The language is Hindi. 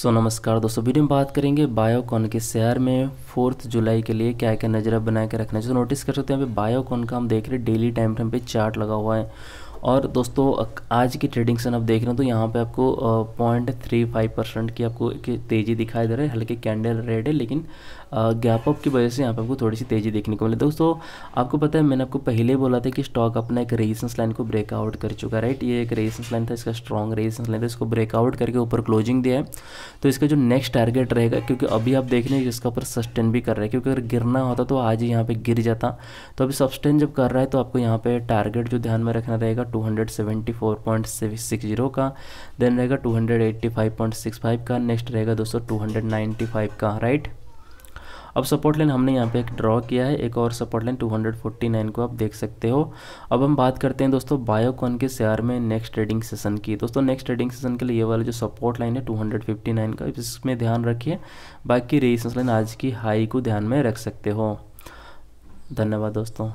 सो so, नमस्कार दोस्तों वीडियो में बात करेंगे बायोकॉन के शेयर में फोर्थ जुलाई के लिए क्या क्या नजरा बना के रखना है जो नोटिस कर सकते हैं अभी बायोकॉन का हम देख रहे हैं डेली टाइम फ्रेम पे चार्ट लगा हुआ है और दोस्तों आज की ट्रेडिंग से आप देख रहे हो तो यहाँ पे आपको पॉइंट थ्री फाइव परसेंट की आपको एक तेज़ी दिखाई दे रही है हल्के कैंडल रेड है लेकिन गैप अप की वजह से यहाँ पे आपको थोड़ी सी तेज़ी देखने को मिली दोस्तों आपको पता है मैंने आपको पहले बोला था कि स्टॉक अपना एक रेजिस्टेंस लाइन को ब्रेकआउट कर चुका राइट ये एक रेजिस्टेंस लाइन था इसका स्ट्रॉन्ग रेजिस्टेंस लाइन था इसको ब्रेकआउट करके ऊपर क्लोजिंग दिया है तो इसका जो नेक्स्ट टारगेट रहेगा क्योंकि अभी आप देख रहे हैं इसका ऊपर सस्टेन भी कर रहे हैं क्योंकि अगर गिरना होता तो आज ही यहाँ पर गिर जाता तो अभी सस्टेन जब कर रहा है तो आपको यहाँ पर टारगेट जो ध्यान में रखना रहेगा टू का देन रहेगा टू का नेक्स्ट रहेगा दोस्तों टू का राइट अब सपोर्ट लाइन हमने यहाँ पे एक ड्रॉ किया है एक और सपोर्ट लाइन 249 को आप देख सकते हो अब हम बात करते हैं दोस्तों बायोकॉन के शेयर में नेक्स्ट ट्रेडिंग सेशन की दोस्तों नेक्स्ट ट्रेडिंग सेशन के लिए ये वाला जो सपोर्ट लाइन है 259 का इसमें ध्यान रखिए बाकी रेजिस्टेंस लाइन आज की हाई को ध्यान में रख सकते हो धन्यवाद दोस्तों